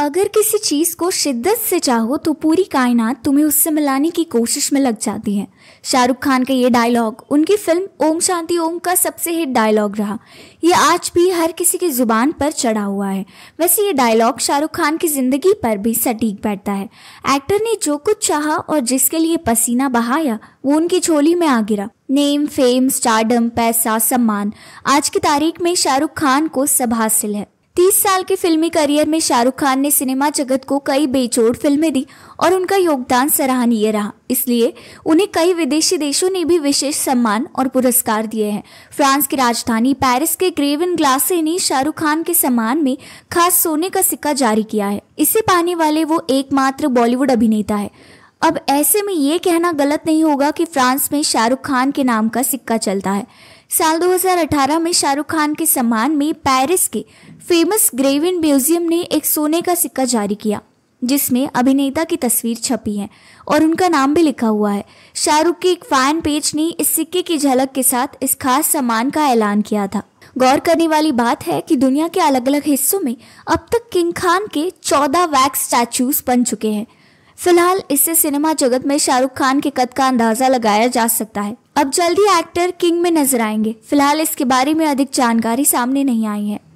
अगर किसी चीज़ को शिद्दत से चाहो तो पूरी कायनात तुम्हें उससे मिलाने की कोशिश में लग जाती है शाहरुख खान का ये डायलॉग उनकी फिल्म ओम शांति ओम का सबसे हिट डायलॉग रहा ये आज भी हर किसी की ज़ुबान पर चढ़ा हुआ है वैसे ये डायलॉग शाहरुख खान की ज़िंदगी पर भी सटीक बैठता है एक्टर ने जो कुछ चाहा और जिसके लिए पसीना बहाया वो उनकी झोली में आ गिरा नेम फेम स्टार्डम पैसा सम्मान आज की तारीख में शाहरुख खान को सब हासिल है 30 साल के फिल्मी करियर में शाहरुख खान ने सिनेमा जगत को कई बेजोड़ फिल्में दी और उनका योगदान सराहनीय रहा इसलिए उन्हें कई विदेशी देशों ने भी विशेष सम्मान और पुरस्कार दिए हैं फ्रांस की राजधानी पेरिस के ग्रेवन ग्लासे ने शाहरुख खान के सम्मान में खास सोने का सिक्का जारी किया है इसे पाने वाले वो एकमात्र बॉलीवुड अभिनेता है अब ऐसे में ये कहना गलत नहीं होगा कि फ्रांस में शाहरुख खान के नाम का सिक्का चलता है साल 2018 में शाहरुख खान के सम्मान में पेरिस के फेमस ग्रेविन म्यूजियम ने एक सोने का सिक्का जारी किया जिसमें अभिनेता की तस्वीर छपी है और उनका नाम भी लिखा हुआ है शाहरुख के एक फैन पेज ने इस सिक्के की झलक के साथ इस खास सम्मान का ऐलान किया था गौर करने वाली बात है कि दुनिया के अलग अलग हिस्सों में अब तक किंग खान के चौदह वैक्स स्टैचूज बन चुके हैं फिलहाल इससे सिनेमा जगत में शाहरुख खान के कद का अंदाजा लगाया जा सकता है अब जल्द ही एक्टर किंग में नजर आएंगे फिलहाल इसके बारे में अधिक जानकारी सामने नहीं आई है